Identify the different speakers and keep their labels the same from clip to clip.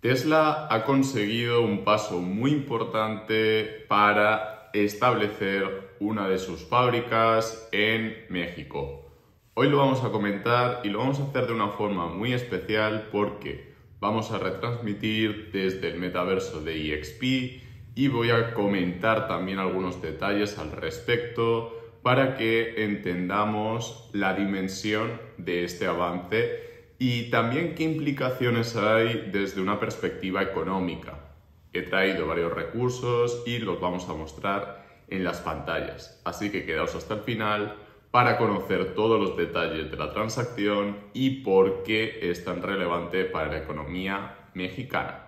Speaker 1: Tesla ha conseguido un paso muy importante para establecer una de sus fábricas en México. Hoy lo vamos a comentar y lo vamos a hacer de una forma muy especial porque vamos a retransmitir desde el metaverso de EXP y voy a comentar también algunos detalles al respecto para que entendamos la dimensión de este avance y también qué implicaciones hay desde una perspectiva económica. He traído varios recursos y los vamos a mostrar en las pantallas, así que quedaos hasta el final para conocer todos los detalles de la transacción y por qué es tan relevante para la economía mexicana.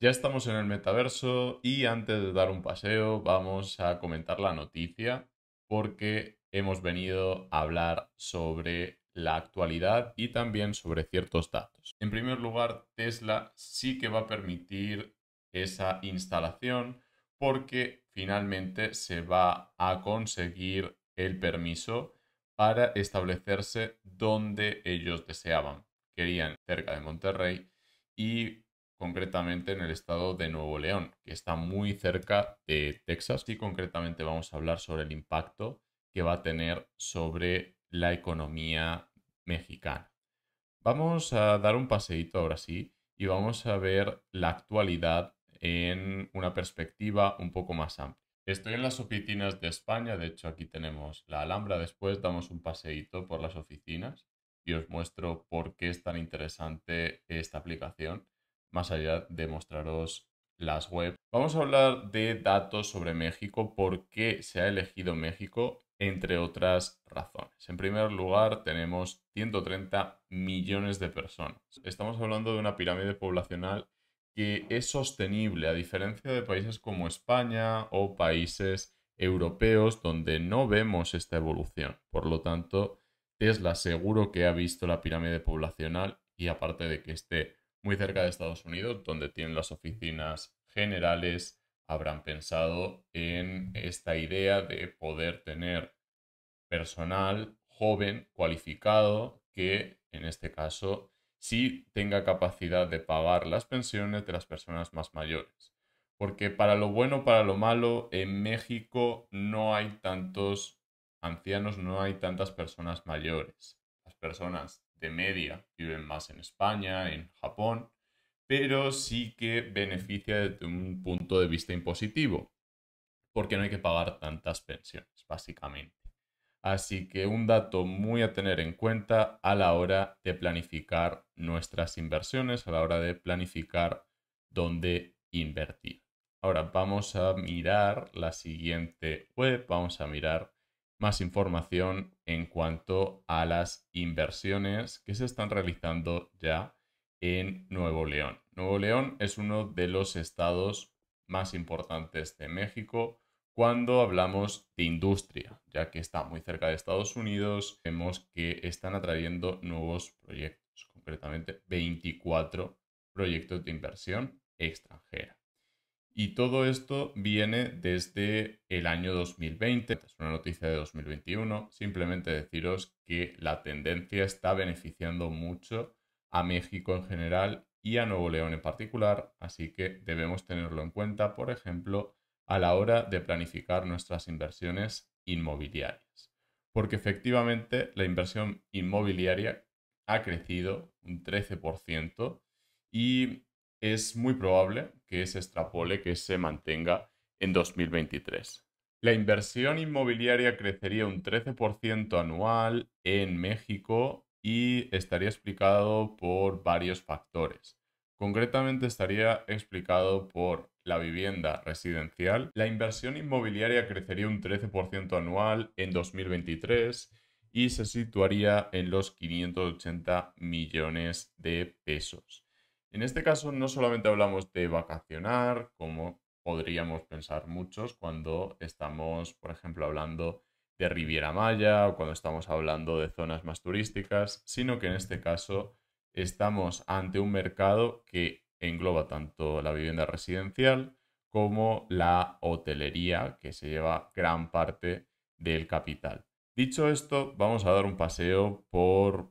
Speaker 1: Ya estamos en el metaverso y antes de dar un paseo vamos a comentar la noticia porque hemos venido a hablar sobre la actualidad y también sobre ciertos datos. En primer lugar, Tesla sí que va a permitir esa instalación porque finalmente se va a conseguir el permiso para establecerse donde ellos deseaban. Querían cerca de Monterrey y concretamente en el estado de Nuevo León, que está muy cerca de Texas. Y concretamente vamos a hablar sobre el impacto que va a tener sobre la economía mexicana. Vamos a dar un paseíto ahora sí y vamos a ver la actualidad en una perspectiva un poco más amplia. Estoy en las oficinas de España, de hecho aquí tenemos la Alhambra, después damos un paseíto por las oficinas y os muestro por qué es tan interesante esta aplicación, más allá de mostraros las webs. Vamos a hablar de datos sobre México, por qué se ha elegido México, entre otras razones. En primer lugar, tenemos 130 millones de personas. Estamos hablando de una pirámide poblacional que es sostenible, a diferencia de países como España o países europeos donde no vemos esta evolución. Por lo tanto, Tesla seguro que ha visto la pirámide poblacional y aparte de que esté muy cerca de Estados Unidos, donde tienen las oficinas generales, habrán pensado en esta idea de poder tener personal joven, cualificado, que en este caso sí tenga capacidad de pagar las pensiones de las personas más mayores. Porque para lo bueno, para lo malo, en México no hay tantos ancianos, no hay tantas personas mayores. Las personas de media viven más en España, en Japón, pero sí que beneficia desde un punto de vista impositivo, porque no hay que pagar tantas pensiones, básicamente. Así que un dato muy a tener en cuenta a la hora de planificar nuestras inversiones, a la hora de planificar dónde invertir. Ahora vamos a mirar la siguiente web, vamos a mirar más información en cuanto a las inversiones que se están realizando ya en Nuevo León. Nuevo León es uno de los estados más importantes de México cuando hablamos de industria, ya que está muy cerca de Estados Unidos, vemos que están atrayendo nuevos proyectos, concretamente 24 proyectos de inversión extranjera. Y todo esto viene desde el año 2020, es una noticia de 2021. Simplemente deciros que la tendencia está beneficiando mucho a México en general y a Nuevo León en particular, así que debemos tenerlo en cuenta, por ejemplo, a la hora de planificar nuestras inversiones inmobiliarias. Porque efectivamente la inversión inmobiliaria ha crecido un 13% y es muy probable que se extrapole, que se mantenga en 2023. La inversión inmobiliaria crecería un 13% anual en México y estaría explicado por varios factores. Concretamente estaría explicado por la vivienda residencial. La inversión inmobiliaria crecería un 13% anual en 2023 y se situaría en los 580 millones de pesos. En este caso no solamente hablamos de vacacionar, como podríamos pensar muchos cuando estamos, por ejemplo, hablando de Riviera Maya o cuando estamos hablando de zonas más turísticas, sino que en este caso estamos ante un mercado que engloba tanto la vivienda residencial como la hotelería que se lleva gran parte del capital. Dicho esto, vamos a dar un paseo por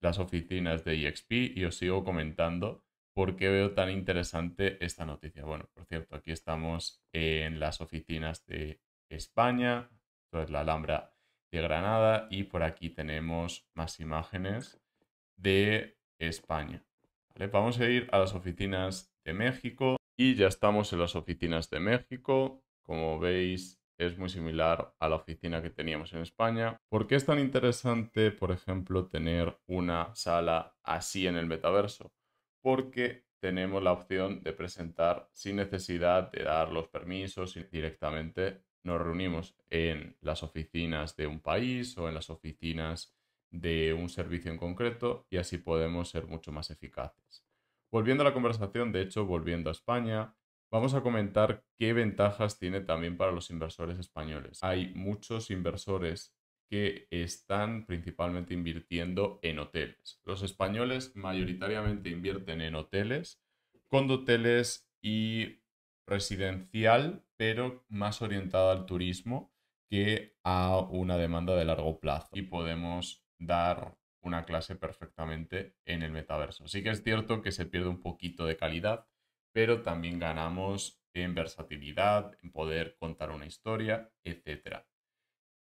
Speaker 1: las oficinas de EXP y os sigo comentando por qué veo tan interesante esta noticia. Bueno, por cierto, aquí estamos en las oficinas de España, esto es la Alhambra de Granada y por aquí tenemos más imágenes de España. Vamos a ir a las oficinas de México y ya estamos en las oficinas de México. Como veis, es muy similar a la oficina que teníamos en España. ¿Por qué es tan interesante, por ejemplo, tener una sala así en el metaverso? porque tenemos la opción de presentar sin necesidad de dar los permisos y directamente nos reunimos en las oficinas de un país o en las oficinas de un servicio en concreto y así podemos ser mucho más eficaces. Volviendo a la conversación, de hecho, volviendo a España, vamos a comentar qué ventajas tiene también para los inversores españoles. Hay muchos inversores que están principalmente invirtiendo en hoteles. Los españoles mayoritariamente invierten en hoteles, condoteles y residencial, pero más orientado al turismo que a una demanda de largo plazo. Y podemos dar una clase perfectamente en el metaverso. Sí que es cierto que se pierde un poquito de calidad, pero también ganamos en versatilidad, en poder contar una historia, etc.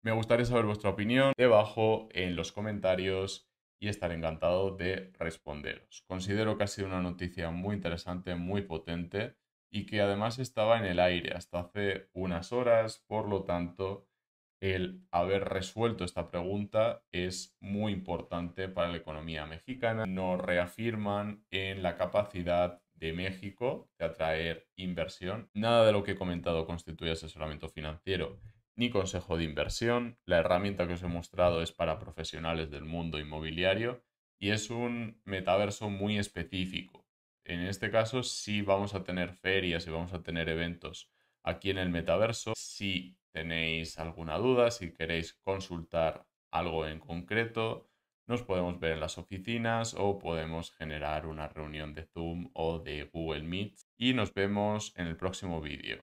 Speaker 1: Me gustaría saber vuestra opinión debajo en los comentarios y estaré encantado de responderos. Considero que ha sido una noticia muy interesante, muy potente y que además estaba en el aire hasta hace unas horas, por lo tanto, el haber resuelto esta pregunta es muy importante para la economía mexicana. Nos reafirman en la capacidad de México de atraer inversión. Nada de lo que he comentado constituye asesoramiento financiero ni consejo de inversión. La herramienta que os he mostrado es para profesionales del mundo inmobiliario y es un metaverso muy específico. En este caso, si vamos a tener ferias y vamos a tener eventos aquí en el metaverso. Si tenéis alguna duda, si queréis consultar algo en concreto, nos podemos ver en las oficinas o podemos generar una reunión de Zoom o de Google Meet y nos vemos en el próximo vídeo.